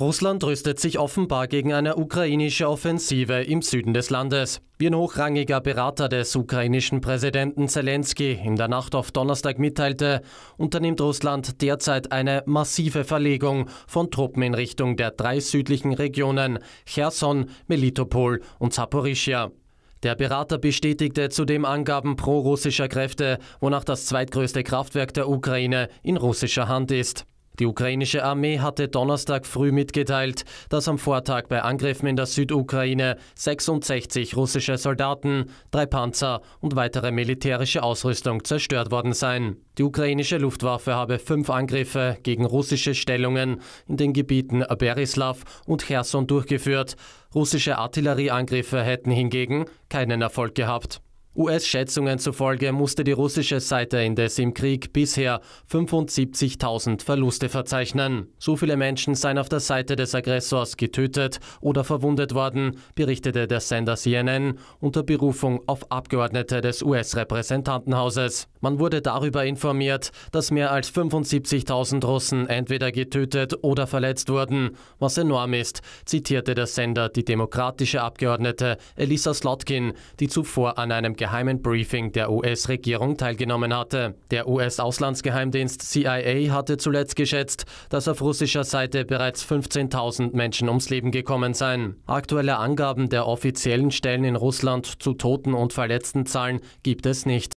Russland rüstet sich offenbar gegen eine ukrainische Offensive im Süden des Landes. Wie ein hochrangiger Berater des ukrainischen Präsidenten Zelensky in der Nacht auf Donnerstag mitteilte, unternimmt Russland derzeit eine massive Verlegung von Truppen in Richtung der drei südlichen Regionen Cherson, Melitopol und Zaporizhia. Der Berater bestätigte zudem Angaben prorussischer Kräfte, wonach das zweitgrößte Kraftwerk der Ukraine in russischer Hand ist. Die ukrainische Armee hatte Donnerstag früh mitgeteilt, dass am Vortag bei Angriffen in der Südukraine 66 russische Soldaten, drei Panzer und weitere militärische Ausrüstung zerstört worden seien. Die ukrainische Luftwaffe habe fünf Angriffe gegen russische Stellungen in den Gebieten Berislav und Cherson durchgeführt. Russische Artillerieangriffe hätten hingegen keinen Erfolg gehabt. US-Schätzungen zufolge musste die russische Seite indes im Krieg bisher 75.000 Verluste verzeichnen. So viele Menschen seien auf der Seite des Aggressors getötet oder verwundet worden, berichtete der Sender CNN unter Berufung auf Abgeordnete des US-Repräsentantenhauses. Man wurde darüber informiert, dass mehr als 75.000 Russen entweder getötet oder verletzt wurden, was enorm ist, zitierte der Sender die demokratische Abgeordnete Elisa Slotkin, die zuvor an einem Geheim geheimen Briefing der US-Regierung teilgenommen hatte. Der US-Auslandsgeheimdienst CIA hatte zuletzt geschätzt, dass auf russischer Seite bereits 15.000 Menschen ums Leben gekommen seien. Aktuelle Angaben der offiziellen Stellen in Russland zu Toten und Verletzten Zahlen gibt es nicht.